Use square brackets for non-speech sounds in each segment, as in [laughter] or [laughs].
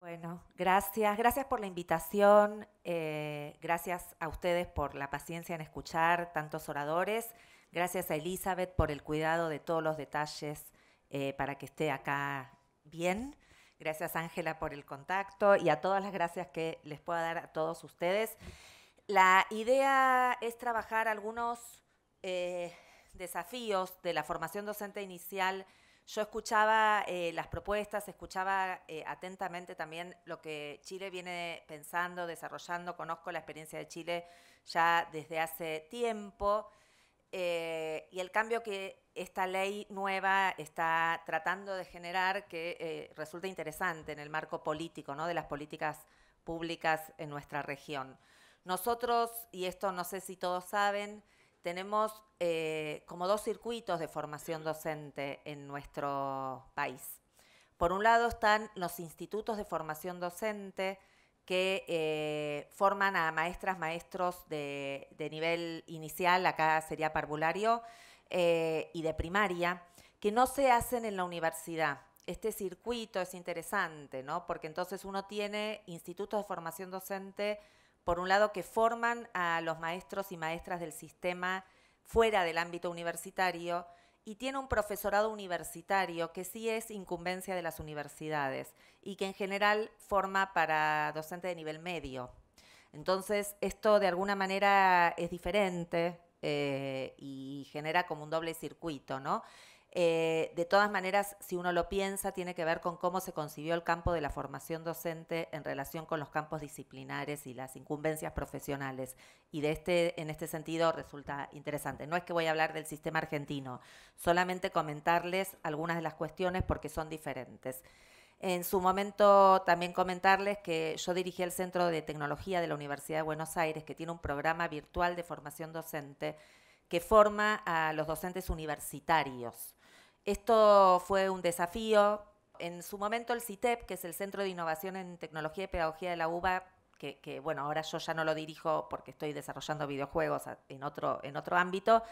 Bueno, gracias, gracias por la invitación, eh, gracias a ustedes por la paciencia en escuchar tantos oradores, gracias a Elizabeth por el cuidado de todos los detalles eh, para que esté acá bien, gracias Ángela por el contacto y a todas las gracias que les pueda dar a todos ustedes. La idea es trabajar algunos eh, desafíos de la formación docente inicial yo escuchaba eh, las propuestas, escuchaba eh, atentamente también lo que Chile viene pensando, desarrollando, conozco la experiencia de Chile ya desde hace tiempo eh, y el cambio que esta ley nueva está tratando de generar que resulta interesante en el marco político de las políticas públicas en nuestra región. Nosotros, y esto no sé si todos saben, tenemos eh, como dos circuitos de formación docente en nuestro país. Por un lado están los institutos de formación docente que eh, forman a maestras, maestros de, nivel inicial, acá sería parvulario, eh, y de primaria, que no se hacen en la universidad. Este circuito es interesante, ¿no? Porque entonces uno tiene institutos de formación docente por un lado, que forman a los maestros y maestras del sistema fuera del ámbito universitario y tiene un profesorado universitario que sí es incumbencia de las universidades y que en general forma para docente de nivel medio. Entonces, esto de alguna manera es diferente eh, y genera como un doble circuito, ¿no? Eh, de todas maneras, si uno lo piensa, tiene que ver con cómo se concibió el campo de la formación docente en relación con los campos disciplinares y las incumbencias profesionales. Y de este, en este sentido resulta interesante. No es que voy a hablar del sistema argentino, solamente comentarles algunas de las cuestiones porque son diferentes. En su momento también comentarles que yo dirigí el Centro de Tecnología de la Universidad de Buenos Aires, que tiene un programa virtual de formación docente que forma a los docentes universitarios esto fue un desafío. En su momento el CITEP, que es el Centro de Innovación en Tecnología y Pedagogía de la UBA, que, bueno, ahora yo ya no lo dirijo porque estoy desarrollando videojuegos en otro, en otro ámbito,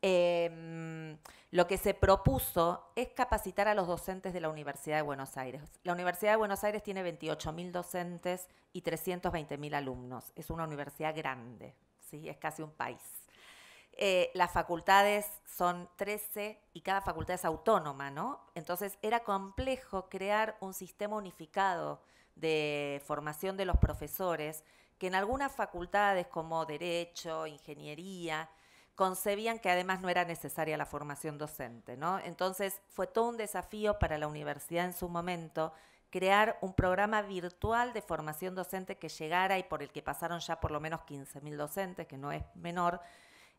em, lo que se propuso es capacitar a los docentes de la Universidad de Buenos Aires. La Universidad de Buenos Aires tiene 28.000 docentes y 320.000 alumnos. Es una universidad grande, ¿sí? es casi un país. Eh, las facultades son 13 y cada facultad es autónoma, ¿no? Entonces era complejo crear un sistema unificado de formación de los profesores que en algunas facultades como Derecho, Ingeniería, concebían que además no era necesaria la formación docente, ¿no? Entonces fue todo un desafío para la universidad en su momento crear un programa virtual de formación docente que llegara y por el que pasaron ya por lo menos 15.000 docentes, que no es menor,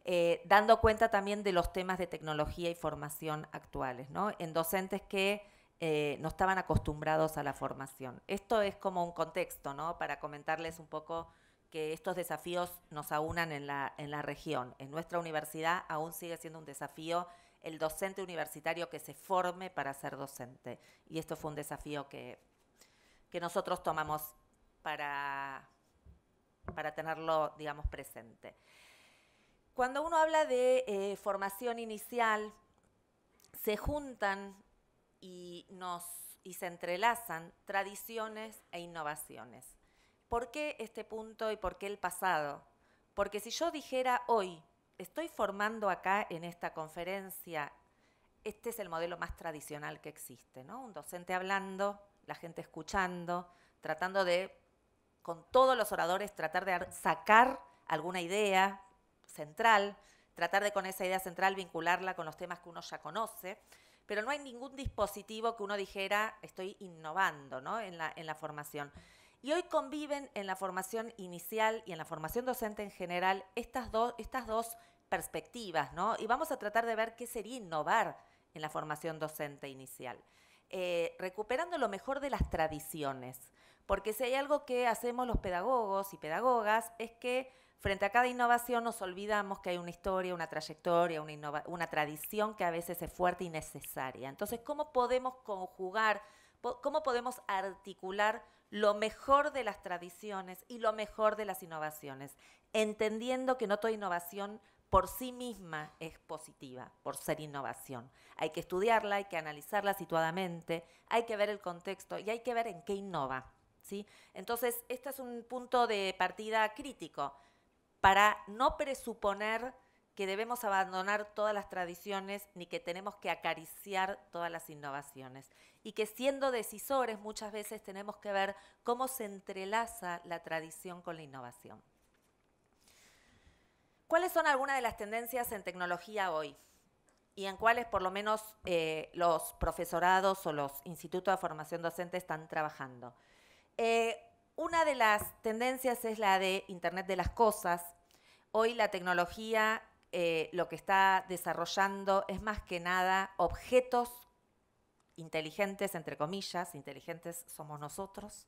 eh, dando cuenta también de los temas de tecnología y formación actuales, En docentes que eh, no estaban acostumbrados a la formación. Esto es como un contexto, Para comentarles un poco que estos desafíos nos aunan en la, región. En nuestra universidad aún sigue siendo un desafío el docente universitario que se forme para ser docente. Y esto fue un desafío que, nosotros tomamos para, para tenerlo, digamos, presente. Cuando uno habla de eh, formación inicial, se juntan y, y se entrelazan tradiciones e innovaciones. ¿Por qué este punto y por qué el pasado? Porque si yo dijera hoy, estoy formando acá en esta conferencia, este es el modelo más tradicional que existe, ¿no? Un docente hablando, la gente escuchando, tratando de, con todos los oradores, tratar de sacar alguna idea, central, tratar de con esa idea central vincularla con los temas que uno ya conoce, pero no hay ningún dispositivo que uno dijera estoy innovando ¿no? en, la, en la formación. Y hoy conviven en la formación inicial y en la formación docente en general estas, estas dos perspectivas, ¿no? Y vamos a tratar de ver qué sería innovar en la formación docente inicial. Eh, recuperando lo mejor de las tradiciones, porque si hay algo que hacemos los pedagogos y pedagogas es que Frente a cada innovación nos olvidamos que hay una historia, una trayectoria, una, tradición que a veces es fuerte y necesaria. Entonces, ¿cómo podemos conjugar, cómo podemos articular lo mejor de las tradiciones y lo mejor de las innovaciones? Entendiendo que no toda innovación por sí misma es positiva, por ser innovación. Hay que estudiarla, hay que analizarla situadamente, hay que ver el contexto y hay que ver en qué innova. ¿sí? Entonces, este es un punto de partida crítico para no presuponer que debemos abandonar todas las tradiciones ni que tenemos que acariciar todas las innovaciones. Y que siendo decisores muchas veces tenemos que ver cómo se entrelaza la tradición con la innovación. ¿Cuáles son algunas de las tendencias en tecnología hoy? Y en cuáles por lo menos eh, los profesorados o los institutos de formación docente están trabajando. Eh, una de las tendencias es la de Internet de las Cosas, Hoy la tecnología eh, lo que está desarrollando es más que nada objetos inteligentes, entre comillas, inteligentes somos nosotros.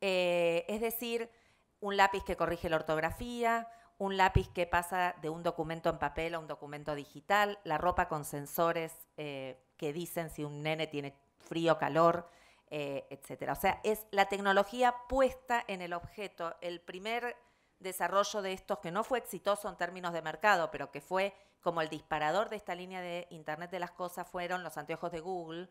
Eh, es decir, un lápiz que corrige la ortografía, un lápiz que pasa de un documento en papel a un documento digital, la ropa con sensores eh, que dicen si un nene tiene frío, calor, etc. O sea, es la tecnología puesta en el objeto. El primer desarrollo de estos que no fue exitoso en términos de mercado, pero que fue como el disparador de esta línea de Internet de las Cosas fueron los anteojos de Google,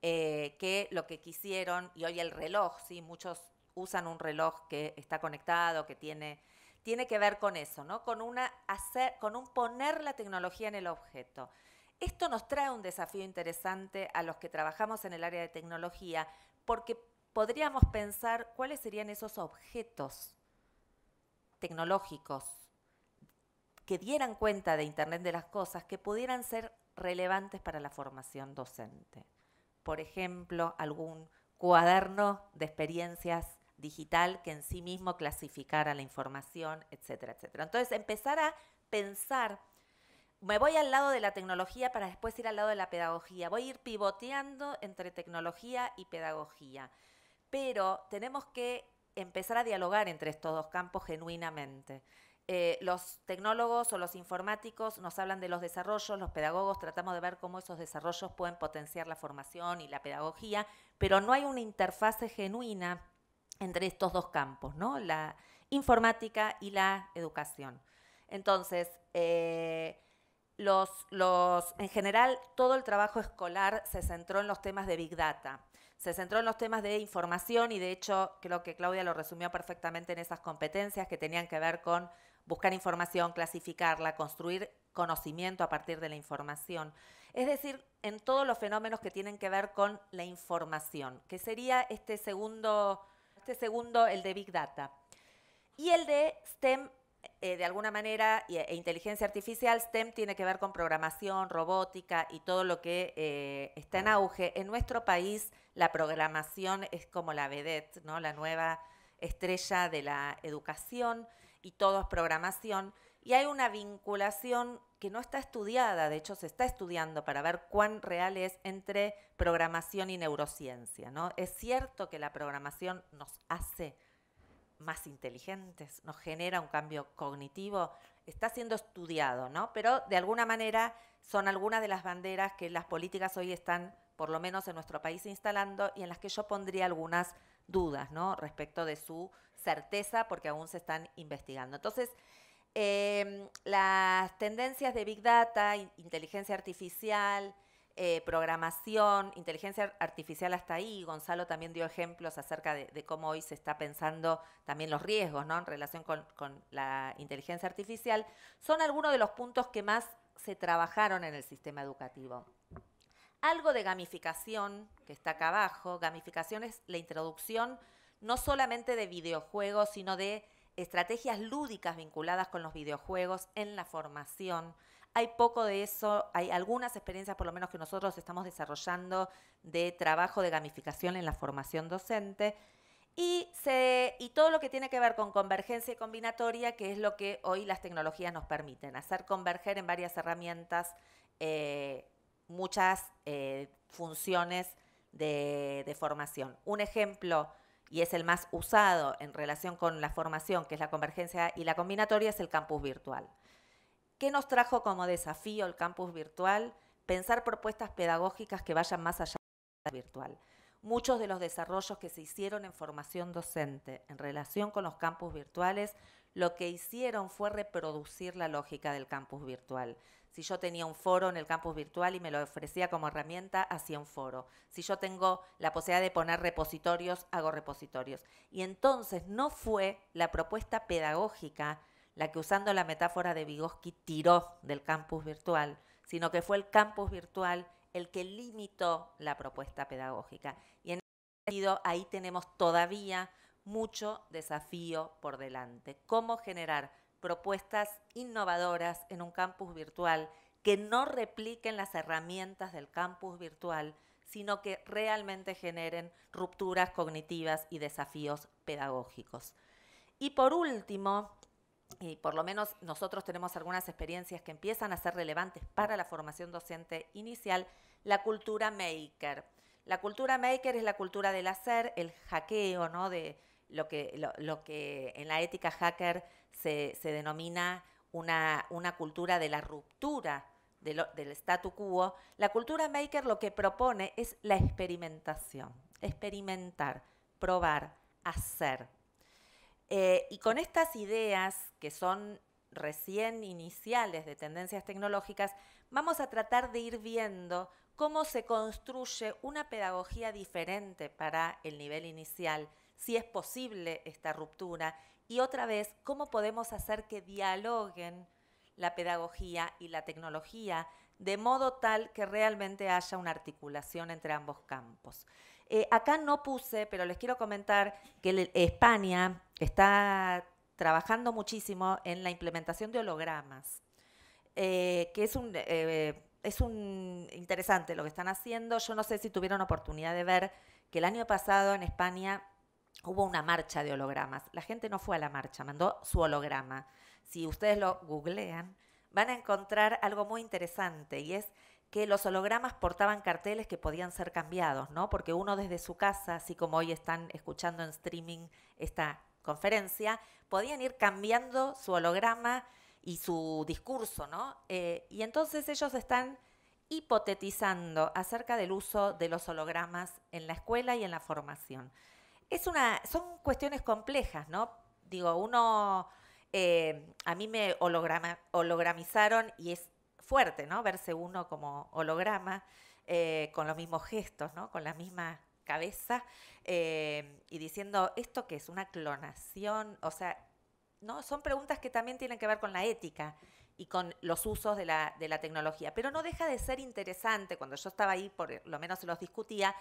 eh, que lo que quisieron, y hoy el reloj, sí, muchos usan un reloj que está conectado, que tiene, tiene que ver con eso, ¿no? Con, una hacer, con un poner la tecnología en el objeto. Esto nos trae un desafío interesante a los que trabajamos en el área de tecnología, porque podríamos pensar cuáles serían esos objetos tecnológicos que dieran cuenta de Internet de las Cosas que pudieran ser relevantes para la formación docente. Por ejemplo, algún cuaderno de experiencias digital que en sí mismo clasificara la información, etcétera, etcétera. Entonces, empezar a pensar, me voy al lado de la tecnología para después ir al lado de la pedagogía, voy a ir pivoteando entre tecnología y pedagogía, pero tenemos que empezar a dialogar entre estos dos campos genuinamente. Eh, los tecnólogos o los informáticos nos hablan de los desarrollos, los pedagogos tratamos de ver cómo esos desarrollos pueden potenciar la formación y la pedagogía, pero no hay una interfase genuina entre estos dos campos, ¿no? la informática y la educación. Entonces, eh, en general, todo el trabajo escolar se centró en los temas de Big Data, se centró en los temas de información y de hecho creo que Claudia lo resumió perfectamente en esas competencias que tenían que ver con buscar información, clasificarla, construir conocimiento a partir de la información. Es decir, en todos los fenómenos que tienen que ver con la información, que sería este segundo, este segundo el de Big Data. Y el de STEM eh, de alguna manera, e inteligencia artificial, STEM tiene que ver con programación, robótica y todo lo que eh, está en auge. En nuestro país, la programación es como la vedette, la nueva estrella de la educación y todo es programación. Y hay una vinculación que no está estudiada, de hecho se está estudiando para ver cuán real es entre programación y neurociencia. Es cierto que la programación nos hace más inteligentes, nos genera un cambio cognitivo, está siendo estudiado, ¿no? Pero de alguna manera son algunas de las banderas que las políticas hoy están, por lo menos en nuestro país, instalando y en las que yo pondría algunas dudas, ¿no? Respecto de su certeza, porque aún se están investigando. Entonces, eh, las tendencias de Big Data, inteligencia artificial, eh, programación, inteligencia artificial hasta ahí. Gonzalo también dio ejemplos acerca de, cómo hoy se está pensando también los riesgos ¿no? en relación con, con la inteligencia artificial. Son algunos de los puntos que más se trabajaron en el sistema educativo. Algo de gamificación, que está acá abajo. Gamificación es la introducción no solamente de videojuegos, sino de estrategias lúdicas vinculadas con los videojuegos en la formación. Hay poco de eso, hay algunas experiencias por lo menos que nosotros estamos desarrollando de trabajo de gamificación en la formación docente. Y, todo lo que tiene que ver con convergencia y combinatoria, que es lo que hoy las tecnologías nos permiten, hacer converger en varias herramientas eh, muchas eh, funciones de, formación. Un ejemplo, y es el más usado en relación con la formación, que es la convergencia y la combinatoria, es el campus virtual. ¿Qué nos trajo como desafío el campus virtual? Pensar propuestas pedagógicas que vayan más allá del virtual. Muchos de los desarrollos que se hicieron en formación docente en relación con los campus virtuales, lo que hicieron fue reproducir la lógica del campus virtual. Si yo tenía un foro en el campus virtual y me lo ofrecía como herramienta, hacía un foro. Si yo tengo la posibilidad de poner repositorios, hago repositorios. Y entonces no fue la propuesta pedagógica la que usando la metáfora de Vygotsky tiró del campus virtual, sino que fue el campus virtual el que limitó la propuesta pedagógica. Y en ese sentido, ahí tenemos todavía mucho desafío por delante. ¿Cómo generar propuestas innovadoras en un campus virtual que no repliquen las herramientas del campus virtual, sino que realmente generen rupturas cognitivas y desafíos pedagógicos? Y por último, y por lo menos nosotros tenemos algunas experiencias que empiezan a ser relevantes para la formación docente inicial, la cultura maker. La cultura maker es la cultura del hacer, el hackeo, De lo que, en la ética hacker se, denomina una, cultura de la ruptura del statu quo. La cultura maker lo que propone es la experimentación, experimentar, probar, hacer, eh, y con estas ideas que son recién iniciales de tendencias tecnológicas, vamos a tratar de ir viendo cómo se construye una pedagogía diferente para el nivel inicial, si es posible esta ruptura, y otra vez, cómo podemos hacer que dialoguen la pedagogía y la tecnología de modo tal que realmente haya una articulación entre ambos campos. Eh, acá no puse, pero les quiero comentar que España está trabajando muchísimo en la implementación de hologramas, eh, que es un... Eh, es un interesante lo que están haciendo. Yo no sé si tuvieron oportunidad de ver que el año pasado en España hubo una marcha de hologramas. La gente no fue a la marcha, mandó su holograma. Si ustedes lo googlean, van a encontrar algo muy interesante y es que los hologramas portaban carteles que podían ser cambiados, ¿no? Porque uno desde su casa, así como hoy están escuchando en streaming esta conferencia, podían ir cambiando su holograma y su discurso, ¿no? Eh, y entonces ellos están hipotetizando acerca del uso de los hologramas en la escuela y en la formación. Es una, son cuestiones complejas, ¿no? Digo, uno, eh, a mí me hologramizaron y es fuerte, ¿no? Verse uno como holograma, eh, con los mismos gestos, ¿no? Con la misma cabeza eh, y diciendo, ¿esto qué es? ¿Una clonación? O sea, ¿no? Son preguntas que también tienen que ver con la ética y con los usos de la, de la tecnología. Pero no deja de ser interesante, cuando yo estaba ahí, por lo menos se los discutía,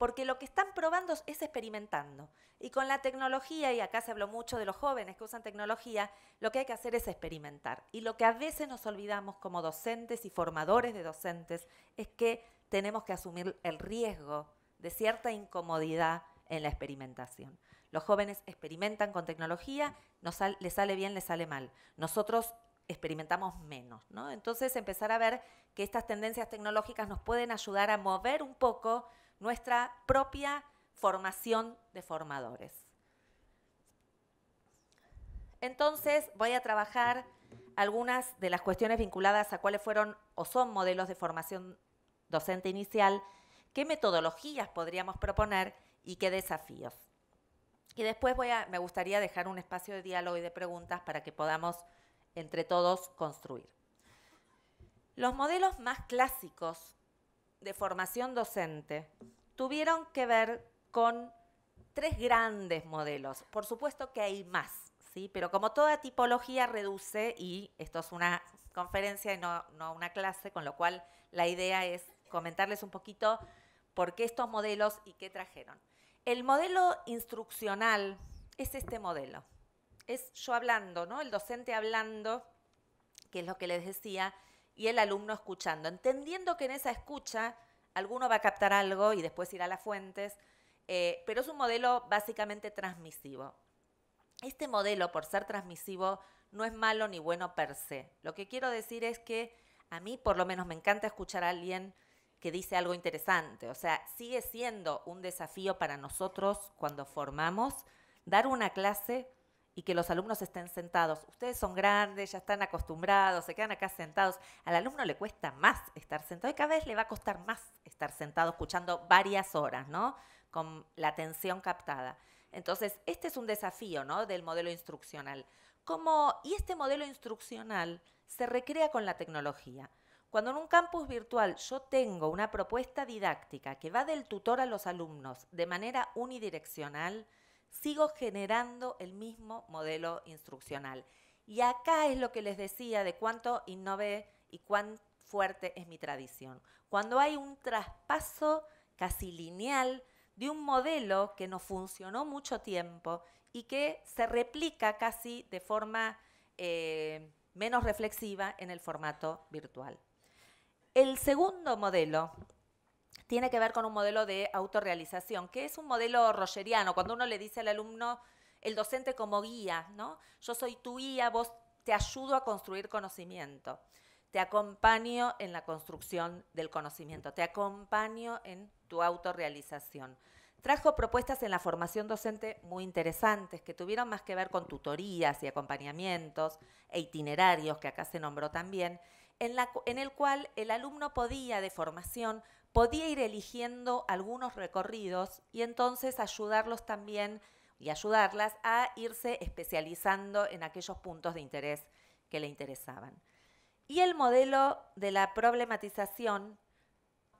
porque lo que están probando es experimentando. Y con la tecnología, y acá se habló mucho de los jóvenes que usan tecnología, lo que hay que hacer es experimentar. Y lo que a veces nos olvidamos como docentes y formadores de docentes es que tenemos que asumir el riesgo de cierta incomodidad en la experimentación. Los jóvenes experimentan con tecnología, nos les sale bien, les sale mal. Nosotros experimentamos menos, Entonces empezar a ver que estas tendencias tecnológicas nos pueden ayudar a mover un poco nuestra propia formación de formadores. Entonces voy a trabajar algunas de las cuestiones vinculadas a cuáles fueron o son modelos de formación docente inicial, qué metodologías podríamos proponer y qué desafíos. Y después voy me gustaría dejar un espacio de diálogo y de preguntas para que podamos entre todos construir. Los modelos más clásicos de formación docente tuvieron que ver con tres grandes modelos. Por supuesto que hay más, ¿sí? pero como toda tipología reduce, y esto es una conferencia y no, una clase, con lo cual la idea es comentarles un poquito por qué estos modelos y qué trajeron. El modelo instruccional es este modelo. Es yo hablando, ¿no? El docente hablando, que es lo que les decía, y el alumno escuchando, entendiendo que en esa escucha alguno va a captar algo y después ir a las fuentes, eh, pero es un modelo básicamente transmisivo. Este modelo, por ser transmisivo, no es malo ni bueno per se. Lo que quiero decir es que a mí por lo menos me encanta escuchar a alguien que dice algo interesante. O sea, sigue siendo un desafío para nosotros cuando formamos dar una clase y que los alumnos estén sentados. Ustedes son grandes, ya están acostumbrados, se quedan acá sentados. Al alumno le cuesta más estar sentado y cada vez le va a costar más estar sentado escuchando varias horas, ¿no? Con la atención captada. Entonces, este es un desafío, ¿no? Del modelo instruccional. ¿Cómo, y este modelo instruccional se recrea con la tecnología. Cuando en un campus virtual yo tengo una propuesta didáctica que va del tutor a los alumnos de manera unidireccional, sigo generando el mismo modelo instruccional. Y acá es lo que les decía de cuánto innové y cuán fuerte es mi tradición. Cuando hay un traspaso casi lineal de un modelo que no funcionó mucho tiempo y que se replica casi de forma eh, menos reflexiva en el formato virtual. El segundo modelo tiene que ver con un modelo de autorrealización, que es un modelo rogeriano, cuando uno le dice al alumno, el docente como guía, ¿no? Yo soy tu guía, vos te ayudo a construir conocimiento, te acompaño en la construcción del conocimiento, te acompaño en tu autorrealización. Trajo propuestas en la formación docente muy interesantes que tuvieron más que ver con tutorías y acompañamientos e itinerarios, que acá se nombró también, en, en el cual el alumno podía de formación podía ir eligiendo algunos recorridos y entonces ayudarlos también y ayudarlas a irse especializando en aquellos puntos de interés que le interesaban. Y el modelo de la problematización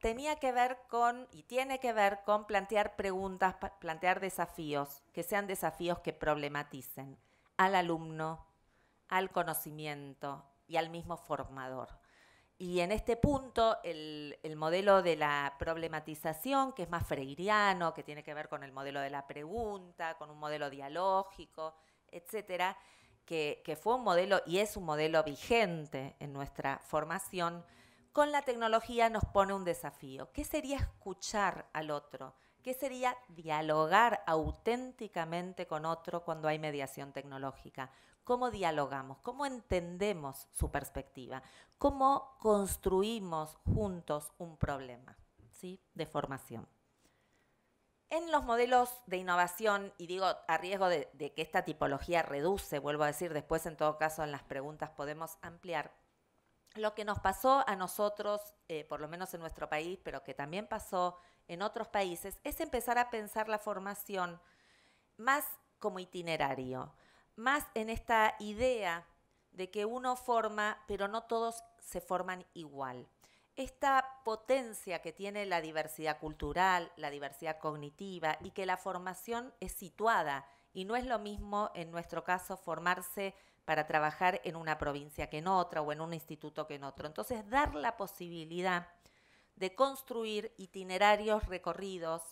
tenía que ver con y tiene que ver con plantear preguntas, plantear desafíos, que sean desafíos que problematicen al alumno, al conocimiento y al mismo formador. Y en este punto, el, modelo de la problematización, que es más freiriano, que tiene que ver con el modelo de la pregunta, con un modelo dialógico, etcétera, que fue un modelo y es un modelo vigente en nuestra formación, con la tecnología nos pone un desafío. ¿Qué sería escuchar al otro? ¿Qué sería dialogar auténticamente con otro cuando hay mediación tecnológica? cómo dialogamos, cómo entendemos su perspectiva, cómo construimos juntos un problema de formación. En los modelos de innovación, y digo a riesgo de, que esta tipología reduce, vuelvo a decir, después en todo caso en las preguntas podemos ampliar, lo que nos pasó a nosotros, eh, por lo menos en nuestro país, pero que también pasó en otros países, es empezar a pensar la formación más como itinerario más en esta idea de que uno forma, pero no todos se forman igual. Esta potencia que tiene la diversidad cultural, la diversidad cognitiva y que la formación es situada y no es lo mismo en nuestro caso formarse para trabajar en una provincia que en otra o en un instituto que en otro. Entonces, dar la posibilidad de construir itinerarios recorridos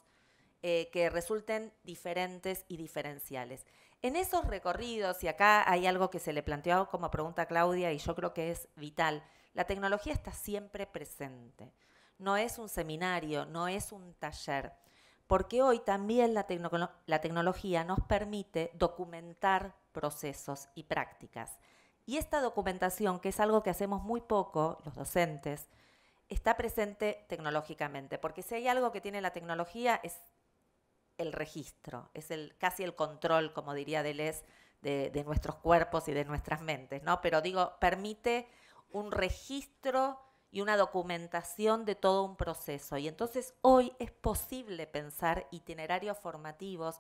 eh, que resulten diferentes y diferenciales. En esos recorridos, y acá hay algo que se le planteó como pregunta a Claudia y yo creo que es vital, la tecnología está siempre presente. No es un seminario, no es un taller, porque hoy también la, la tecnología nos permite documentar procesos y prácticas. Y esta documentación, que es algo que hacemos muy poco los docentes, está presente tecnológicamente, porque si hay algo que tiene la tecnología es el registro, es el, casi el control, como diría Deleuze, de, de nuestros cuerpos y de nuestras mentes, ¿no? Pero digo, permite un registro y una documentación de todo un proceso. Y entonces hoy es posible pensar itinerarios formativos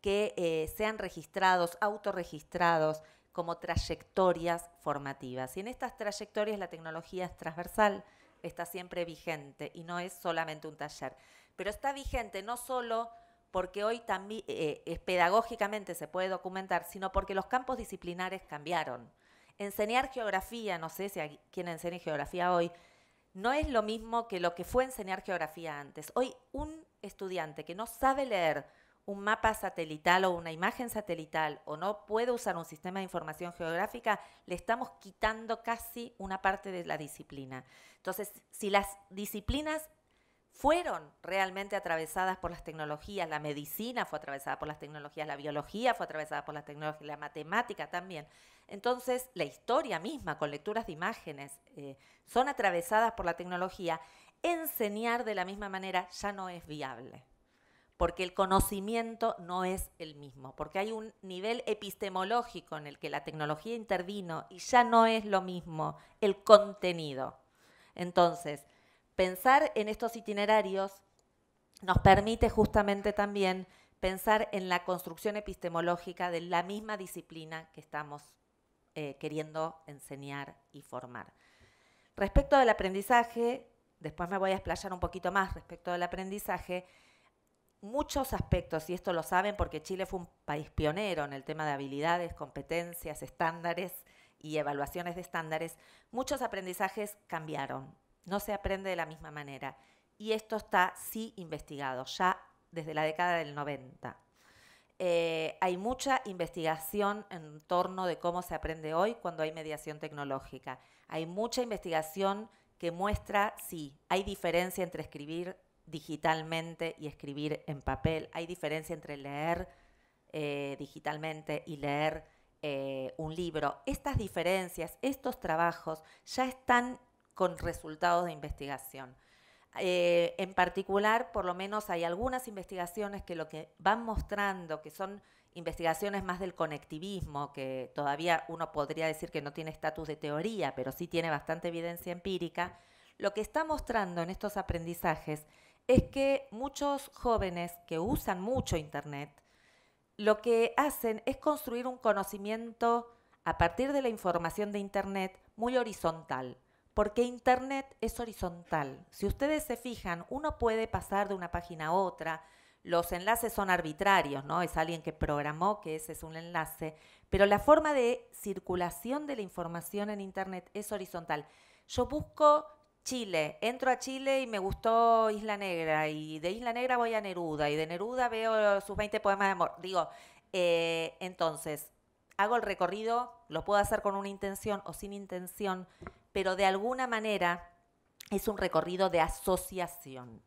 que eh, sean registrados, autorregistrados como trayectorias formativas. Y en estas trayectorias la tecnología es transversal, está siempre vigente y no es solamente un taller. Pero está vigente no solo porque hoy también eh, pedagógicamente se puede documentar, sino porque los campos disciplinares cambiaron. Enseñar geografía, no sé si hay quien enseñe geografía hoy, no es lo mismo que lo que fue enseñar geografía antes. Hoy un estudiante que no sabe leer un mapa satelital o una imagen satelital o no puede usar un sistema de información geográfica, le estamos quitando casi una parte de la disciplina. Entonces, si las disciplinas fueron realmente atravesadas por las tecnologías, la medicina fue atravesada por las tecnologías, la biología fue atravesada por las tecnologías, la matemática también. Entonces, la historia misma, con lecturas de imágenes, eh, son atravesadas por la tecnología, enseñar de la misma manera ya no es viable, porque el conocimiento no es el mismo, porque hay un nivel epistemológico en el que la tecnología intervino y ya no es lo mismo el contenido. Entonces, pensar en estos itinerarios nos permite justamente también pensar en la construcción epistemológica de la misma disciplina que estamos eh, queriendo enseñar y formar. Respecto del aprendizaje, después me voy a explayar un poquito más respecto del aprendizaje, muchos aspectos, y esto lo saben porque Chile fue un país pionero en el tema de habilidades, competencias, estándares y evaluaciones de estándares, muchos aprendizajes cambiaron no se aprende de la misma manera. Y esto está sí investigado, ya desde la década del 90. Eh, hay mucha investigación en torno de cómo se aprende hoy cuando hay mediación tecnológica. Hay mucha investigación que muestra, sí, hay diferencia entre escribir digitalmente y escribir en papel. Hay diferencia entre leer eh, digitalmente y leer eh, un libro. Estas diferencias, estos trabajos ya están con resultados de investigación. Eh, en particular, por lo menos hay algunas investigaciones que lo que van mostrando, que son investigaciones más del conectivismo, que todavía uno podría decir que no tiene estatus de teoría, pero sí tiene bastante evidencia empírica, lo que está mostrando en estos aprendizajes es que muchos jóvenes que usan mucho Internet, lo que hacen es construir un conocimiento a partir de la información de Internet muy horizontal porque Internet es horizontal. Si ustedes se fijan, uno puede pasar de una página a otra, los enlaces son arbitrarios, ¿no? Es alguien que programó que ese es un enlace, pero la forma de circulación de la información en Internet es horizontal. Yo busco Chile, entro a Chile y me gustó Isla Negra, y de Isla Negra voy a Neruda, y de Neruda veo sus 20 poemas de amor. Digo, eh, entonces, hago el recorrido, lo puedo hacer con una intención o sin intención, pero de alguna manera es un recorrido de asociación.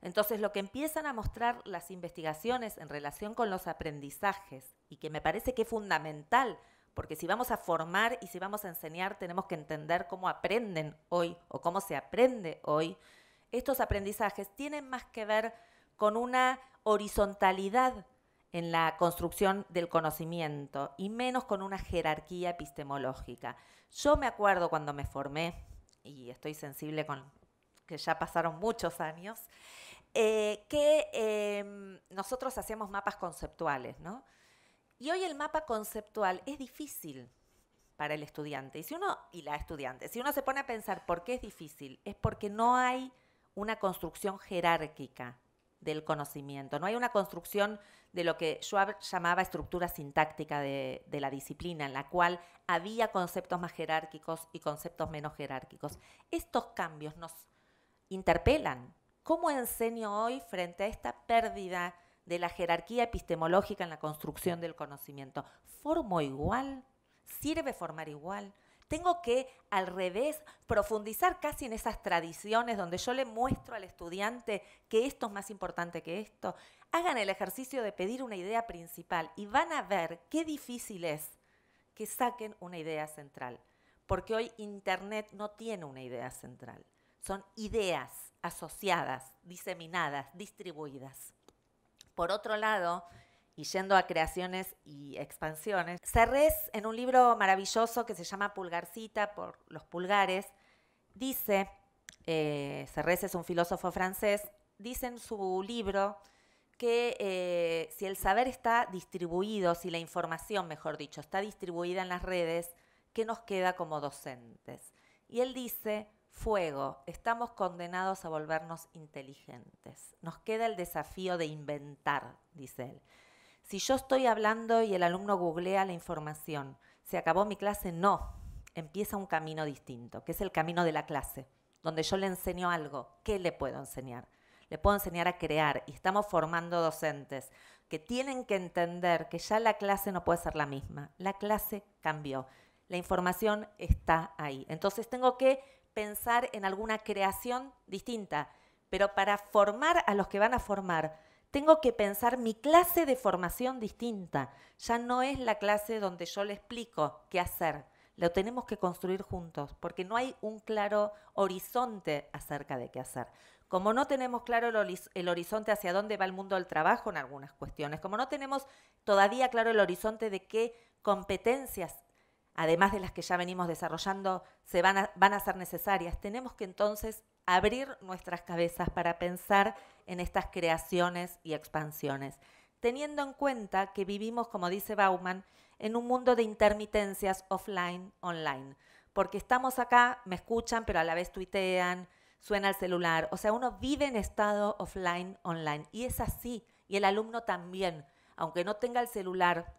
Entonces, lo que empiezan a mostrar las investigaciones en relación con los aprendizajes, y que me parece que es fundamental, porque si vamos a formar y si vamos a enseñar, tenemos que entender cómo aprenden hoy o cómo se aprende hoy, estos aprendizajes tienen más que ver con una horizontalidad en la construcción del conocimiento y menos con una jerarquía epistemológica. Yo me acuerdo cuando me formé, y estoy sensible con que ya pasaron muchos años, eh, que em, nosotros hacíamos mapas conceptuales, ¿no? Y hoy el mapa conceptual es difícil para el estudiante. Y si uno, y la estudiante, si uno se pone a pensar por qué es difícil, es porque no hay una construcción jerárquica del conocimiento, no hay una construcción de lo que Schwab llamaba estructura sintáctica de, de la disciplina, en la cual había conceptos más jerárquicos y conceptos menos jerárquicos. Estos cambios nos interpelan. ¿Cómo enseño hoy frente a esta pérdida de la jerarquía epistemológica en la construcción del conocimiento? ¿Formo igual? ¿Sirve formar igual? tengo que al revés profundizar casi en esas tradiciones donde yo le muestro al estudiante que esto es más importante que esto. Hagan el ejercicio de pedir una idea principal y van a ver qué difícil es que saquen una idea central, porque hoy Internet no tiene una idea central, son ideas asociadas, diseminadas, distribuidas. Por otro lado, y yendo a creaciones y expansiones. Cerrés, en un libro maravilloso que se llama Pulgarcita por los pulgares, dice, eh, es un filósofo francés, dice en su libro que eh, si el saber está distribuido, si la información, mejor dicho, está distribuida en las redes, ¿qué nos queda como docentes? Y él dice, fuego, estamos condenados a volvernos inteligentes. Nos queda el desafío de inventar, dice él. Si yo estoy hablando y el alumno googlea la información, se acabó mi clase, no, empieza un camino distinto, que es el camino de la clase, donde yo le enseño algo. ¿Qué le puedo enseñar? Le puedo enseñar a crear y estamos formando docentes que tienen que entender que ya la clase no puede ser la misma. La clase cambió. La información está ahí. Entonces tengo que pensar en alguna creación distinta, pero para formar a los que van a formar, tengo que pensar mi clase de formación distinta. Ya no es la clase donde yo le explico qué hacer. Lo tenemos que construir juntos, porque no hay un claro horizonte acerca de qué hacer. Como no tenemos claro el, horizonte hacia dónde va el mundo del trabajo en algunas cuestiones, como no tenemos todavía claro el horizonte de qué competencias además de las que ya venimos desarrollando, se van a, van a ser necesarias. Tenemos que entonces abrir nuestras cabezas para pensar en estas creaciones y expansiones, teniendo en cuenta que vivimos, como dice Bauman, en un mundo de intermitencias offline, online, porque estamos acá, me escuchan, pero a la vez tuitean, suena el celular, o sea, uno vive en estado offline, online, y es así, y el alumno también, aunque no tenga el celular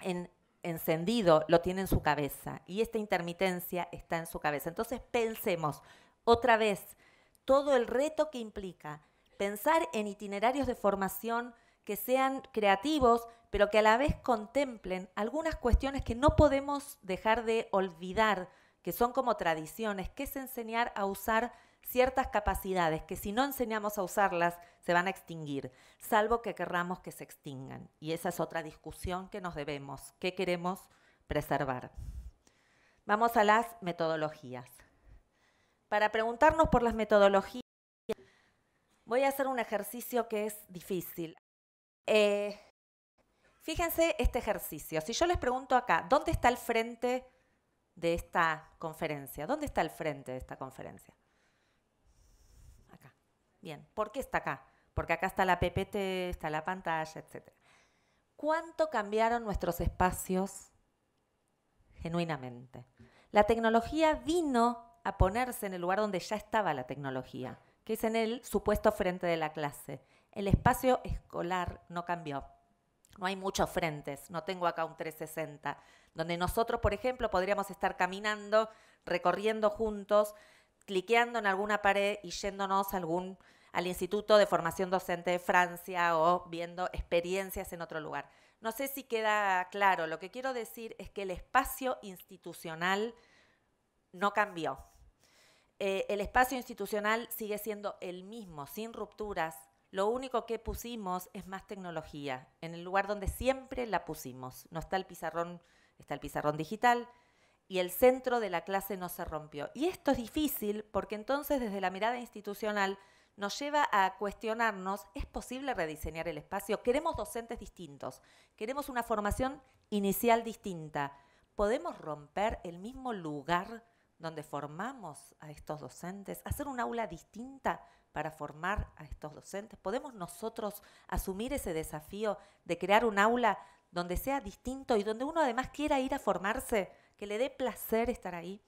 en encendido lo tiene en su cabeza y esta intermitencia está en su cabeza. Entonces pensemos otra vez todo el reto que implica pensar en itinerarios de formación que sean creativos, pero que a la vez contemplen algunas cuestiones que no podemos dejar de olvidar que son como tradiciones, que es enseñar a usar ciertas capacidades que si no enseñamos a usarlas se van a extinguir, salvo que querramos que se extingan. Y esa es otra discusión que nos debemos, que queremos preservar. Vamos a las metodologías. Para preguntarnos por las metodologías, voy a hacer un ejercicio que es difícil. Eh, fíjense este ejercicio. Si yo les pregunto acá, ¿dónde está el frente de esta conferencia? ¿Dónde está el frente de esta conferencia? Acá. Bien, ¿por qué está acá? Porque acá está la PPT, está la pantalla, etc. ¿Cuánto cambiaron nuestros espacios genuinamente? La tecnología vino a ponerse en el lugar donde ya estaba la tecnología, que es en el supuesto frente de la clase. El espacio escolar no cambió no hay muchos frentes, no tengo acá un 360, donde nosotros, por ejemplo, podríamos estar caminando, recorriendo juntos, cliqueando en alguna pared y yéndonos al Instituto de Formación Docente de Francia o viendo experiencias en otro lugar. No sé si queda claro, lo que quiero decir es que el espacio institucional no cambió. Eh, el espacio institucional sigue siendo el mismo, sin rupturas, lo único que pusimos es más tecnología, en el lugar donde siempre la pusimos. No está el pizarrón, está el pizarrón digital y el centro de la clase no se rompió. Y esto es difícil porque entonces desde la mirada institucional nos lleva a cuestionarnos, ¿es posible rediseñar el espacio? Queremos docentes distintos, queremos una formación inicial distinta. ¿Podemos romper el mismo lugar donde formamos a estos docentes? ¿Hacer un aula distinta para formar a estos docentes? ¿Podemos nosotros asumir ese desafío de crear un aula donde sea distinto y donde uno además quiera ir a formarse, que le dé placer estar ahí?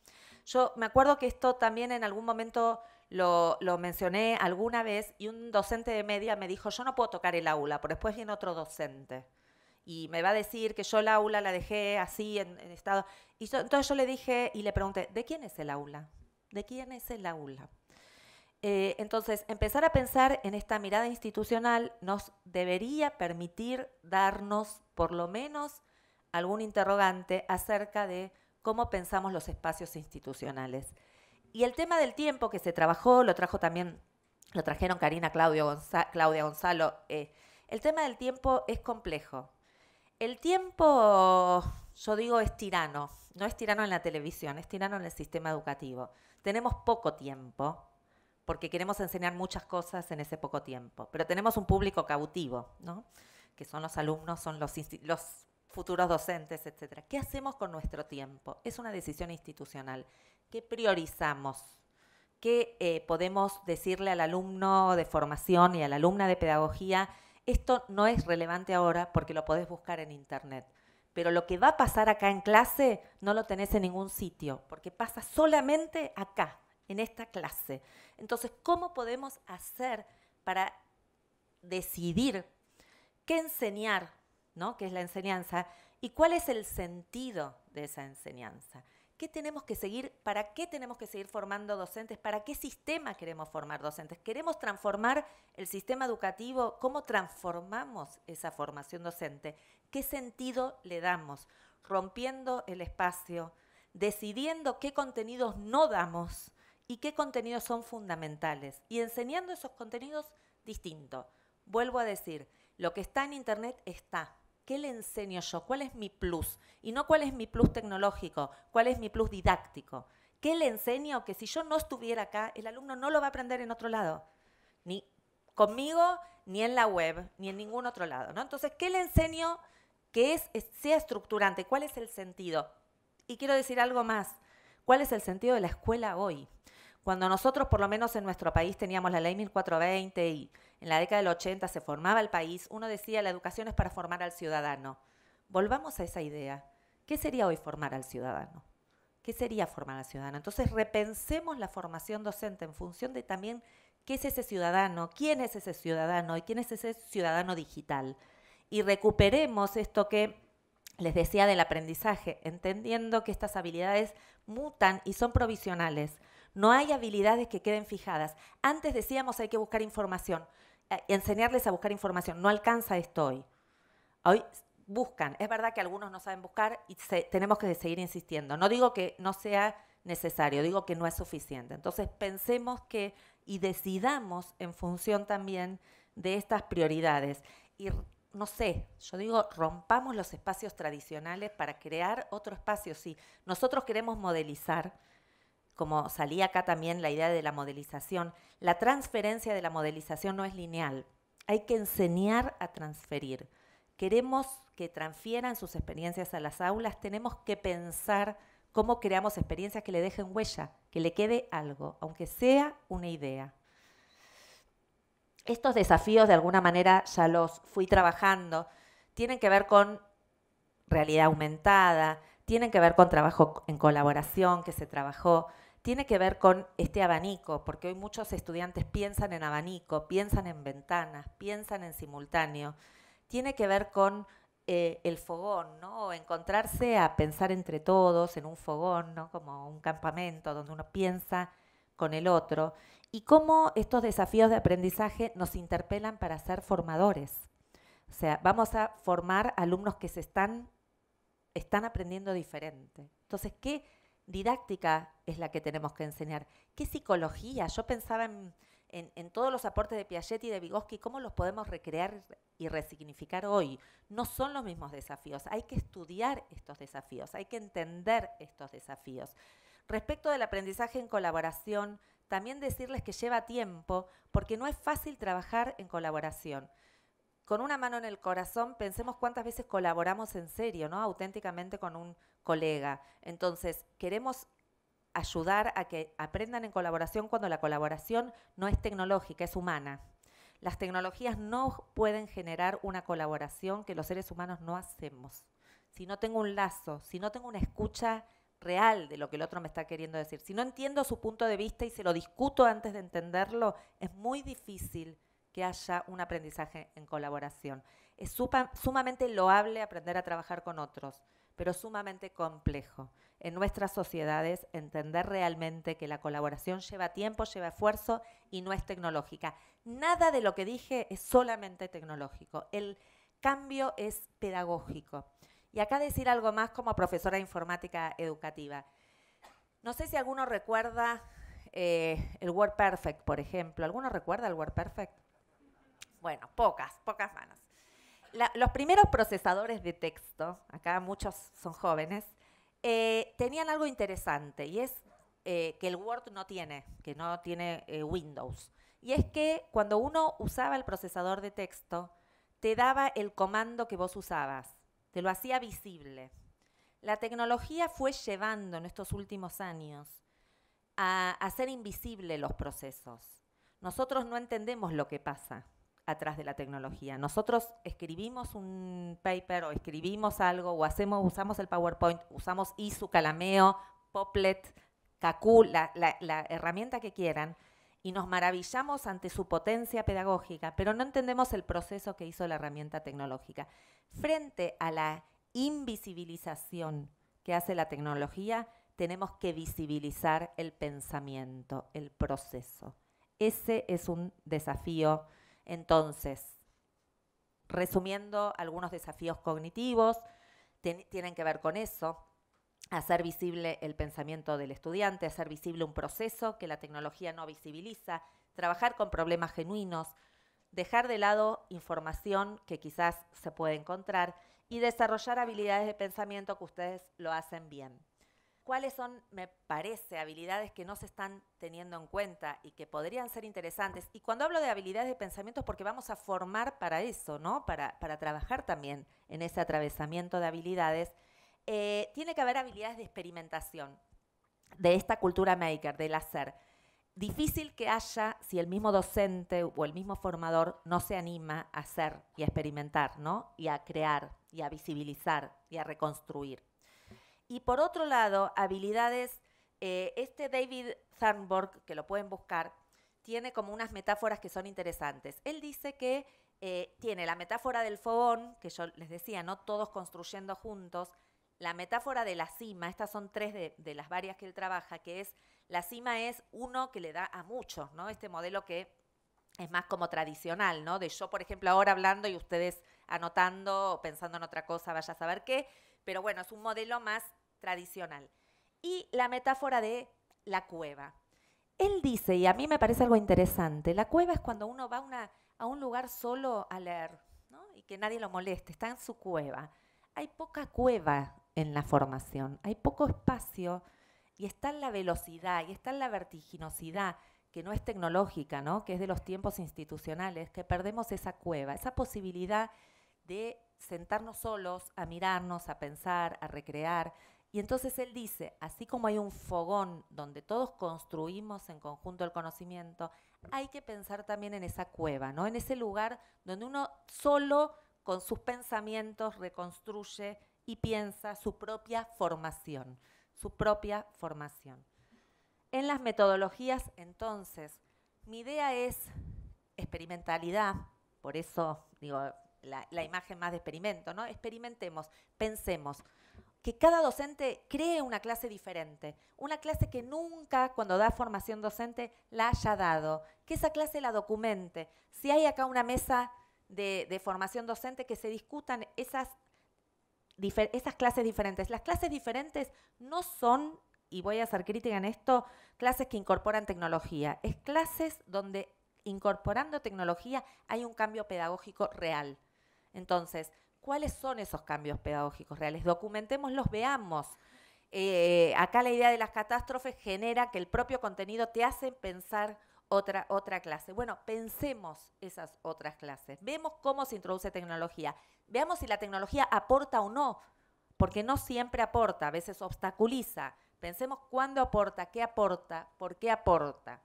Yo me acuerdo que esto también en algún momento lo, mencioné alguna vez y un docente de media me dijo, yo no puedo tocar el aula, pero después viene otro docente. Y me va a decir que yo el aula la dejé así en, estado. Y entonces yo le dije y le pregunté, ¿de quién es el aula? ¿De quién es el aula? Eh, entonces, empezar a pensar en esta mirada institucional nos debería permitir darnos por lo menos algún interrogante acerca de cómo pensamos los espacios institucionales. Y el tema del tiempo que se trabajó, lo trajo también, lo trajeron Karina Claudio Claudia Gonzalo. Eh, el tema del tiempo es complejo. El tiempo, yo digo, es tirano. No es tirano en la televisión, es tirano en el sistema educativo. Tenemos poco tiempo porque queremos enseñar muchas cosas en ese poco tiempo. Pero tenemos un público cautivo, ¿no? que son los alumnos, son los, los futuros docentes, etc. ¿Qué hacemos con nuestro tiempo? Es una decisión institucional. ¿Qué priorizamos? ¿Qué eh, podemos decirle al alumno de formación y al la alumna de pedagogía? Esto no es relevante ahora porque lo podés buscar en Internet pero lo que va a pasar acá en clase no lo tenés en ningún sitio, porque pasa solamente acá, en esta clase. Entonces, ¿cómo podemos hacer para decidir qué enseñar, ¿no? qué es la enseñanza, y cuál es el sentido de esa enseñanza? ¿Qué tenemos que seguir? ¿Para qué tenemos que seguir formando docentes? ¿Para qué sistema queremos formar docentes? ¿Queremos transformar el sistema educativo? ¿Cómo transformamos esa formación docente? ¿Qué sentido le damos? Rompiendo el espacio, decidiendo qué contenidos no damos, y qué contenidos son fundamentales. Y enseñando esos contenidos distinto. Vuelvo a decir, lo que está en Internet está. ¿Qué le enseño yo? ¿Cuál es mi plus? Y no cuál es mi plus tecnológico, cuál es mi plus didáctico. ¿Qué le enseño que si yo no estuviera acá, el alumno no lo va a aprender en otro lado? Ni conmigo, ni en la web, ni en ningún otro lado. ¿no? Entonces, ¿qué le enseño que sea estructurante? ¿Cuál es el sentido? Y quiero decir algo más. ¿Cuál es el sentido de la escuela hoy? Cuando nosotros, por lo menos en nuestro país, teníamos la ley 1420 y en la década del 80 se formaba el país, uno decía la educación es para formar al ciudadano. Volvamos a esa idea. ¿Qué sería hoy formar al ciudadano? ¿Qué sería formar al ciudadano? Entonces repensemos la formación docente en función de también qué es ese ciudadano, quién es ese ciudadano y quién es ese ciudadano digital. Y recuperemos esto que les decía del aprendizaje, entendiendo que estas habilidades mutan y son provisionales. No hay habilidades que queden fijadas. Antes decíamos hay que buscar información, eh, enseñarles a buscar información. No alcanza esto hoy. Hoy buscan. Es verdad que algunos no saben buscar y tenemos que seguir insistiendo. No digo que no sea necesario, digo que no es suficiente. Entonces pensemos que y decidamos en función también de estas prioridades. Y no sé, yo digo, rompamos los espacios tradicionales para crear otro espacio. Si nosotros queremos modelizar, como salía acá también la idea de la modelización, la transferencia de la modelización no es lineal. Hay que enseñar a transferir. Queremos que transfieran sus experiencias a las aulas, tenemos que pensar cómo creamos experiencias que le dejen huella, que le quede algo, aunque sea una idea. Estos desafíos de alguna manera ya los fui trabajando, tienen que ver con realidad aumentada, tienen que ver con trabajo en colaboración que se trabajó, tiene que ver con este abanico, porque hoy muchos estudiantes piensan en abanico, piensan en ventanas, piensan en simultáneo. Tiene que ver con eh, el fogón, ¿no? O encontrarse a pensar entre todos en un fogón, Como un campamento donde uno piensa con el otro. Y cómo estos desafíos de aprendizaje nos interpelan para ser formadores. O sea, vamos a formar alumnos que se están, están aprendiendo diferente. Entonces, ¿qué, didáctica es la que tenemos que enseñar. ¿Qué psicología? Yo pensaba en, todos los aportes de Piaget y de Vygotsky, cómo los podemos recrear y resignificar hoy. No son los mismos desafíos, hay que estudiar estos desafíos, hay que entender estos desafíos. Respecto del aprendizaje en colaboración, también decirles que lleva tiempo, porque no es fácil trabajar en colaboración con una mano en el corazón, pensemos cuántas veces colaboramos en serio, ¿no? Auténticamente con un colega. Entonces, queremos ayudar a que aprendan en colaboración cuando la colaboración no es tecnológica, es humana. Las tecnologías no pueden generar una colaboración que los seres humanos no hacemos. Si no tengo un lazo, si no tengo una escucha real de lo que el otro me está queriendo decir, si no entiendo su punto de vista y se lo discuto antes de entenderlo, es muy difícil que haya un aprendizaje en colaboración. Es sumamente loable aprender a trabajar con otros, pero sumamente complejo. En nuestras sociedades, entender realmente que la colaboración lleva tiempo, lleva esfuerzo y no es tecnológica. Nada de lo que dije es solamente tecnológico. El cambio es pedagógico. Y acá decir algo más como profesora de informática educativa. No sé si alguno recuerda eh, el el WordPerfect, por ejemplo. ¿Alguno recuerda el WordPerfect? Bueno, pocas, pocas manos. los primeros procesadores de texto, acá muchos son jóvenes, eh, tenían algo interesante y es eh, que el Word no tiene, que no tiene eh, Windows. Y es que cuando uno usaba el procesador de texto, te daba el comando que vos usabas, te lo hacía visible. La tecnología fue llevando en estos últimos años a hacer invisible los procesos. Nosotros no entendemos lo que pasa atrás de la tecnología. Nosotros escribimos un paper o escribimos algo o hacemos, usamos el PowerPoint, usamos ISU, Calameo, Poplet, Kaku, la, la herramienta que quieran, y nos maravillamos ante su potencia pedagógica, pero no entendemos el proceso que hizo la herramienta tecnológica. Frente a la invisibilización que hace la tecnología, tenemos que visibilizar el pensamiento, el proceso. Ese es un desafío entonces, resumiendo algunos desafíos cognitivos, tienen que ver con eso, hacer visible el pensamiento del estudiante, hacer visible un proceso que la tecnología no visibiliza, trabajar con problemas genuinos, dejar de lado información que quizás se puede encontrar y desarrollar habilidades de pensamiento que ustedes lo hacen bien cuáles son, me parece, habilidades que no se están teniendo en cuenta y que podrían ser interesantes. Y cuando hablo de habilidades de pensamiento es porque vamos a formar para eso, ¿no? Para, trabajar también en ese atravesamiento de habilidades. Eh, tiene que haber habilidades de experimentación de esta cultura maker, del hacer. Difícil que haya si el mismo docente o el mismo formador no se anima a hacer y a experimentar, ¿no? Y a crear, y a visibilizar, y a reconstruir. Y por otro lado, habilidades, eh, este David Thornburg, que lo pueden buscar, tiene como unas metáforas que son interesantes. Él dice que eh, tiene la metáfora del fogón, que yo les decía, ¿no? Todos construyendo juntos. La metáfora de la cima, estas son tres de, las varias que él trabaja, que es, la cima es uno que le da a muchos, ¿no? Este modelo que es más como tradicional, ¿no? De yo, por ejemplo, ahora hablando y ustedes anotando, o pensando en otra cosa, vaya a saber qué. Pero bueno, es un modelo más tradicional. Y la metáfora de la cueva. Él dice, y a mí me parece algo interesante, la cueva es cuando uno va a un lugar solo a leer y que nadie lo moleste, está en su cueva. Hay poca cueva en la formación, hay poco espacio y está en la velocidad y está en la vertiginosidad que no es tecnológica, que es de los tiempos institucionales, que perdemos esa cueva, esa posibilidad de sentarnos solos, a mirarnos, a pensar, a recrear, y entonces él dice, así como hay un fogón donde todos construimos en conjunto el conocimiento, hay que pensar también en esa cueva, ¿no? En ese lugar donde uno solo con sus pensamientos reconstruye y piensa su propia formación, su propia formación. En las metodologías, entonces, mi idea es experimentalidad, por eso digo la, imagen más de experimento, ¿no? Experimentemos, pensemos que cada docente cree una clase diferente, una clase que nunca cuando da formación docente la haya dado, que esa clase la documente. Si hay acá una mesa de, formación docente, que se discutan esas, esas clases diferentes. Las clases diferentes no son, y voy a hacer crítica en esto, clases que incorporan tecnología, es clases donde incorporando tecnología hay un cambio pedagógico real. Entonces, cuáles son esos cambios pedagógicos reales. Documentémoslos, veamos. Eh, acá la idea de las catástrofes genera que el propio contenido te hace pensar otra, otra clase. Bueno, pensemos esas otras clases. Vemos cómo se introduce tecnología. Veamos si la tecnología aporta o no, porque no siempre aporta, a veces obstaculiza. Pensemos cuándo aporta, qué aporta, por qué aporta.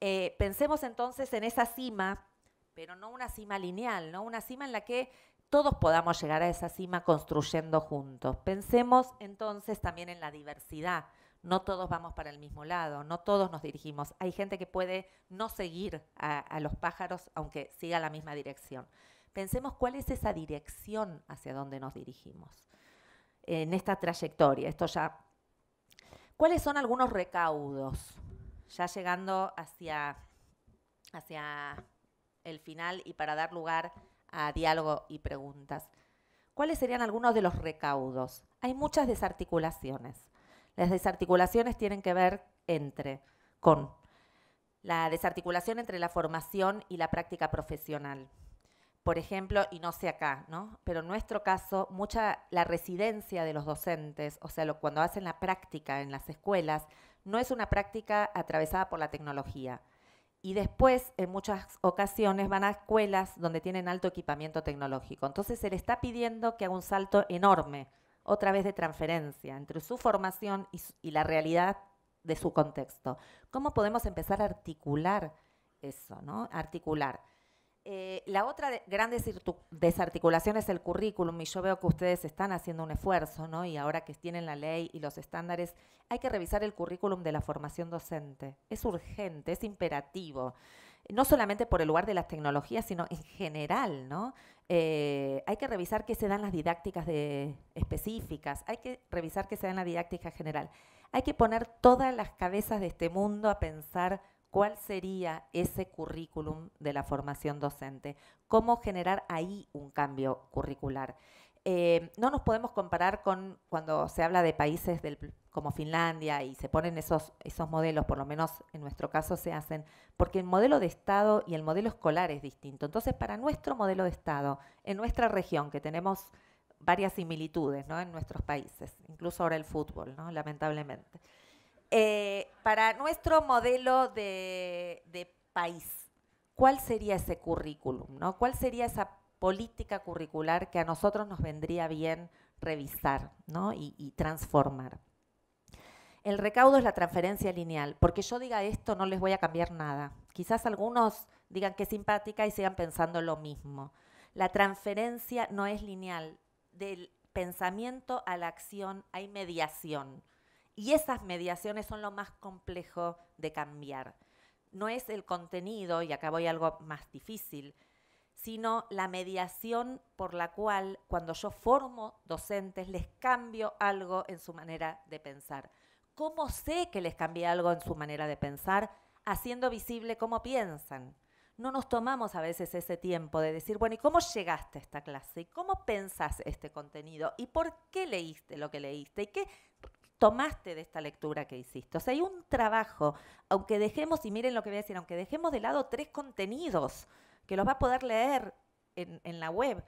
Eh, pensemos entonces en esa cima, pero no una cima lineal, ¿no? Una cima en la que todos podamos llegar a esa cima construyendo juntos. Pensemos entonces también en la diversidad. No todos vamos para el mismo lado, no todos nos dirigimos. Hay gente que puede no seguir a, los pájaros aunque siga la misma dirección. Pensemos cuál es esa dirección hacia donde nos dirigimos en esta trayectoria. Esto ya. ¿Cuáles son algunos recaudos? Ya llegando hacia, hacia el final y para dar lugar a diálogo y preguntas. ¿Cuáles serían algunos de los recaudos? Hay muchas desarticulaciones. Las desarticulaciones tienen que ver entre, con la desarticulación entre la formación y la práctica profesional. Por ejemplo, y no sé acá, ¿no? Pero en nuestro caso, mucha la residencia de los docentes, o sea, cuando hacen la práctica en las escuelas, no es una práctica atravesada por la tecnología y después en muchas ocasiones van a escuelas donde tienen alto equipamiento tecnológico. Entonces se le está pidiendo que haga un salto enorme, otra vez de transferencia, entre su formación y, la realidad de su contexto. ¿Cómo podemos empezar a articular eso, ¿no? Articular eh, la otra gran desarticulación es el currículum y yo veo que ustedes están haciendo un esfuerzo, ¿no? Y ahora que tienen la ley y los estándares, hay que revisar el currículum de la formación docente. Es urgente, es imperativo, no solamente por el lugar de las tecnologías, sino en general, ¿no? Eh, hay que revisar qué se dan las didácticas específicas, hay que revisar qué se dan la didáctica general. Hay que poner todas las cabezas de este mundo a pensar cuál sería ese currículum de la formación docente, cómo generar ahí un cambio curricular. Eh, no nos podemos comparar con cuando se habla de países como Finlandia y se ponen esos, modelos, por lo menos en nuestro caso se hacen, porque el modelo de Estado y el modelo escolar es distinto. Entonces, para nuestro modelo de Estado, en nuestra región, que tenemos varias similitudes en nuestros países, incluso ahora el fútbol, lamentablemente. Eh, para nuestro modelo de, país, ¿cuál sería ese currículum? ¿Cuál sería esa política curricular que a nosotros nos vendría bien revisar y, y transformar? El recaudo es la transferencia lineal. Porque yo diga esto, no les voy a cambiar nada. Quizás algunos digan que es simpática y sigan pensando lo mismo. La transferencia no es lineal. Del pensamiento a la acción hay mediación. Y esas mediaciones son lo más complejo de cambiar. No es el contenido, y acá voy algo más difícil, sino la mediación por la cual cuando yo formo docentes les cambio algo en su manera de pensar. ¿Cómo sé que les cambié algo en su manera de pensar? Haciendo visible cómo piensan. No nos tomamos a veces ese tiempo de decir, bueno, ¿y cómo llegaste a esta clase? ¿Y cómo pensás este contenido? ¿Y por qué leíste lo que leíste? ¿Y qué tomaste de esta lectura que hiciste. O sea, hay un trabajo, aunque dejemos, y miren lo que voy a decir, aunque dejemos de lado tres contenidos que los va a poder leer en, en la web,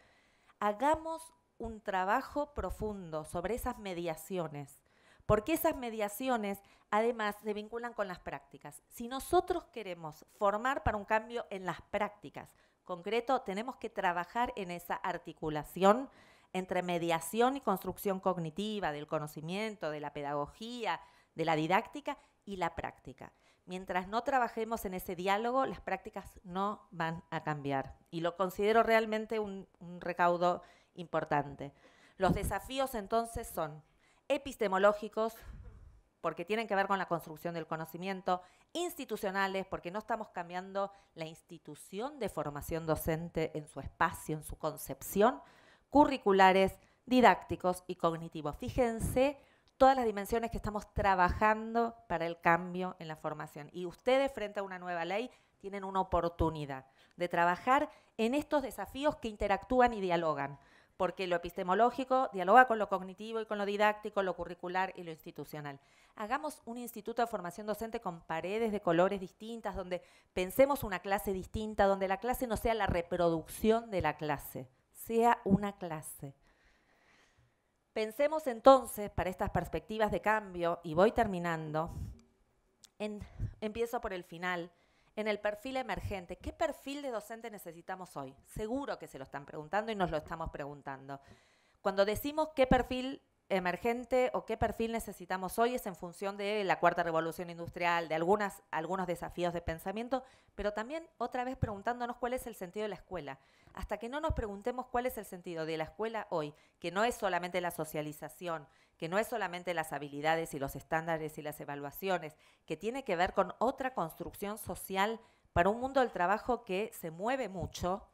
hagamos un trabajo profundo sobre esas mediaciones porque esas mediaciones además se vinculan con las prácticas. Si nosotros queremos formar para un cambio en las prácticas, concreto, tenemos que trabajar en esa articulación entre mediación y construcción cognitiva del conocimiento, de la pedagogía, de la didáctica y la práctica. Mientras no trabajemos en ese diálogo, las prácticas no van a cambiar. Y lo considero realmente un, recaudo importante. Los desafíos entonces son epistemológicos, porque tienen que ver con la construcción del conocimiento, institucionales, porque no estamos cambiando la institución de formación docente en su espacio, en su concepción, curriculares, didácticos y cognitivos. Fíjense todas las dimensiones que estamos trabajando para el cambio en la formación. Y ustedes, frente a una nueva ley, tienen una oportunidad de trabajar en estos desafíos que interactúan y dialogan, porque lo epistemológico dialoga con lo cognitivo y con lo didáctico, lo curricular y lo institucional. Hagamos un instituto de formación docente con paredes de colores distintas, donde pensemos una clase distinta, donde la clase no sea la reproducción de la clase sea una clase. Pensemos entonces, para estas perspectivas de cambio, y voy terminando, empiezo por el final, en el perfil emergente. ¿Qué perfil de docente necesitamos hoy? Seguro que se lo están preguntando y nos lo estamos preguntando. Cuando decimos qué perfil emergente o qué perfil necesitamos hoy es en función de la cuarta revolución industrial, de algunas, algunos desafíos de pensamiento, pero también otra vez preguntándonos cuál es el sentido de la escuela. Hasta que no nos preguntemos cuál es el sentido de la escuela hoy, que no es solamente la socialización, que no es solamente las habilidades y los estándares y las evaluaciones, que tiene que ver con otra construcción social para un mundo del trabajo que se mueve mucho,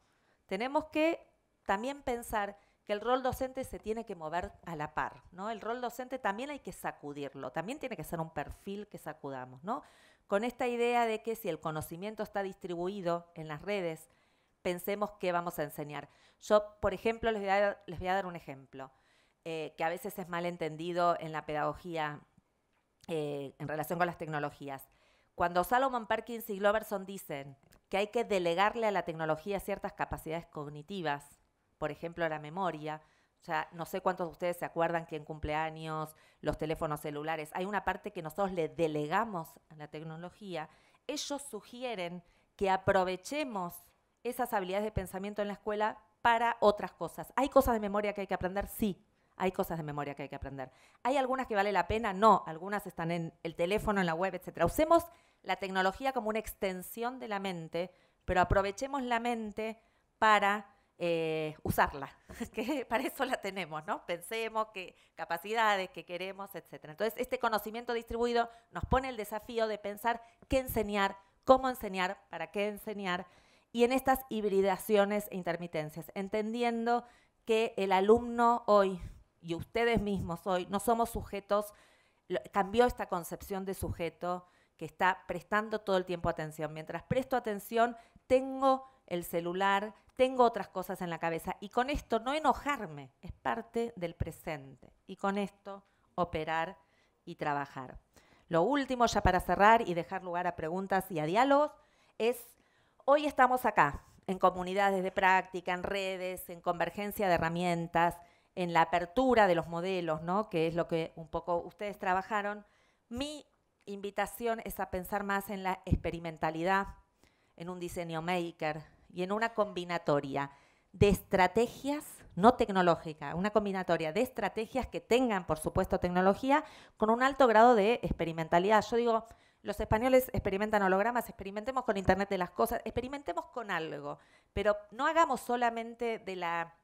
tenemos que también pensar que el rol docente se tiene que mover a la par, ¿no? El rol docente también hay que sacudirlo, también tiene que ser un perfil que sacudamos, ¿no? Con esta idea de que si el conocimiento está distribuido en las redes, pensemos qué vamos a enseñar. Yo, por ejemplo, les voy a, dar, un ejemplo, eh, que a veces es malentendido en la pedagogía eh, en relación con las tecnologías. Cuando Salomon Perkins y Gloverson dicen que hay que delegarle a la tecnología ciertas capacidades cognitivas, por ejemplo, la memoria. O sea, no sé cuántos de ustedes se acuerdan que en cumpleaños, los teléfonos celulares, hay una parte que nosotros le delegamos a la tecnología. Ellos sugieren que aprovechemos esas habilidades de pensamiento en la escuela para otras cosas. ¿Hay cosas de memoria que hay que aprender? Sí, hay cosas de memoria que hay que aprender. ¿Hay algunas que vale la pena? No, algunas están en el teléfono, en la web, etc. Usemos la tecnología como una extensión de la mente, pero aprovechemos la mente para eh, usarla, [laughs] que para eso la tenemos, ¿no? Pensemos qué capacidades, que queremos, etc. Entonces, este conocimiento distribuido nos pone el desafío de pensar qué enseñar, cómo enseñar, para qué enseñar, y en estas hibridaciones e intermitencias, entendiendo que el alumno hoy y ustedes mismos hoy no somos sujetos, cambió esta concepción de sujeto que está prestando todo el tiempo atención. Mientras presto atención, tengo el celular, tengo otras cosas en la cabeza. Y con esto no enojarme, es parte del presente. Y con esto operar y trabajar. Lo último, ya para cerrar y dejar lugar a preguntas y a diálogos, es hoy estamos acá, en comunidades de práctica, en redes, en convergencia de herramientas, en la apertura de los modelos, ¿no? que es lo que un poco ustedes trabajaron. Mi invitación es a pensar más en la experimentalidad, en un diseño maker, y en una combinatoria de estrategias no tecnológicas, una combinatoria de estrategias que tengan, por supuesto, tecnología con un alto grado de experimentalidad. Yo digo, los españoles experimentan hologramas, experimentemos con Internet de las Cosas, experimentemos con algo, pero no hagamos solamente de la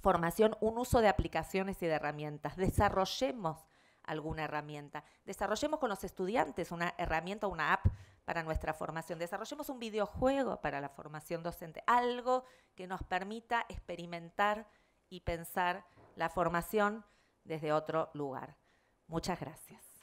formación un uso de aplicaciones y de herramientas, desarrollemos alguna herramienta, desarrollemos con los estudiantes una herramienta, una app para nuestra formación. Desarrollemos un videojuego para la formación docente, algo que nos permita experimentar y pensar la formación desde otro lugar. Muchas gracias.